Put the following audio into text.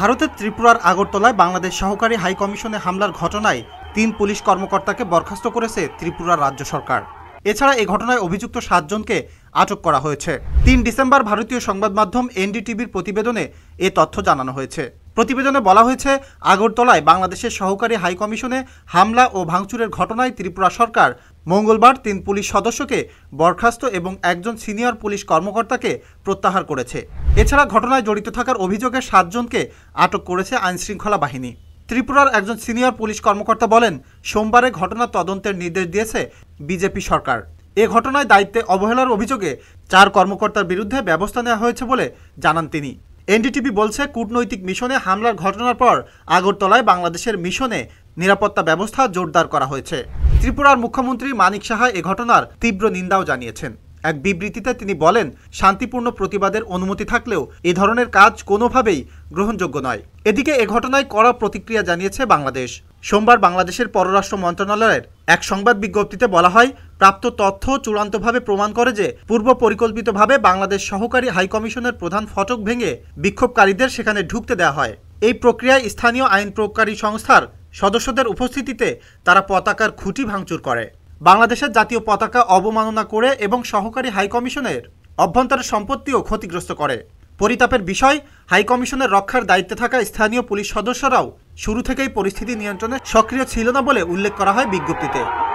ভারতের ত্রিপুরার আগরতলায় বাংলাদেশ সহকারী হাইকমিশনে হামলার ঘটনায় তিন পুলিশ কর্মকর্তাকে বরখাস্ত করেছে ত্রিপুরা রাজ্য সরকার এছাড়া এ ঘটনায় অভিযুক্ত সাতজনকে আটক করা হয়েছে তিন ডিসেম্বর ভারতীয় সংবাদ মাধ্যম এনডিটিভির প্রতিবেদনে এ তথ্য জানানো হয়েছে প্রতিবেদনে বলা হয়েছে আগরতলায় বাংলাদেশের সহকারী হাইকমিশনে হামলা ও ভাঙচুরের ঘটনায় ত্রিপুরা সরকার মঙ্গলবার তিন পুলিশ সদস্যকে বরখাস্ত এবং একজন সিনিয়র পুলিশ কর্মকর্তাকে প্রত্যাহার করেছে এছাড়া ঘটনায় জড়িত থাকার অভিযোগে সাতজনকে আটক করেছে আইনশৃঙ্খলা বাহিনী ত্রিপুরার একজন সিনিয়র পুলিশ কর্মকর্তা বলেন সোমবারে ঘটনা তদন্তের নির্দেশ দিয়েছে বিজেপি সরকার এ ঘটনায় দায়িত্বে অবহেলার অভিযোগে চার কর্মকর্তার বিরুদ্ধে ব্যবস্থা নেওয়া হয়েছে বলে জানান তিনি এনডিটিভি বলছে কূটনৈতিক মিশনে হামলার ঘটনার পর আগরতলায় বাংলাদেশের মিশনে নিরাপত্তা ব্যবস্থা জোরদার করা হয়েছে ত্রিপুরার মুখ্যমন্ত্রী মানিক সাহা এ ঘটনার তীব্র নিন্দাও জানিয়েছেন এক বিবৃতিতে তিনি বলেন শান্তিপূর্ণ প্রতিবাদের অনুমতি থাকলেও এ ধরনের কাজ কোনোভাবেই গ্রহণযোগ্য নয় এদিকে এ ঘটনায় কড়া প্রতিক্রিয়া জানিয়েছে বাংলাদেশ সোমবার বাংলাদেশের পররাষ্ট্র মন্ত্রণালয়ের এক সংবাদ বিজ্ঞপ্তিতে বলা হয় প্রাপ্ত তথ্য চূড়ান্তভাবে প্রমাণ করে যে পূর্ব পরিকল্পিতভাবে বাংলাদেশ সহকারী হাইকমিশনের প্রধান ফটক ভেঙে বিক্ষোভকারীদের সেখানে ঢুকতে দেওয়া হয় এই প্রক্রিয়ায় স্থানীয় আইন প্রকারী সংস্থার সদস্যদের উপস্থিতিতে তারা পতাকার খুঁটি ভাঙচুর করে বাংলাদেশের জাতীয় পতাকা অবমাননা করে এবং সহকারী হাইকমিশনের অভ্যন্তরের সম্পত্তিও ক্ষতিগ্রস্ত করে পরিতাপের বিষয় হাইকমিশনের রক্ষার দায়িত্বে থাকা স্থানীয় পুলিশ সদস্যরাও শুরু থেকেই পরিস্থিতি নিয়ন্ত্রণে সক্রিয় ছিল না বলে উল্লেখ করা হয় বিজ্ঞপ্তিতে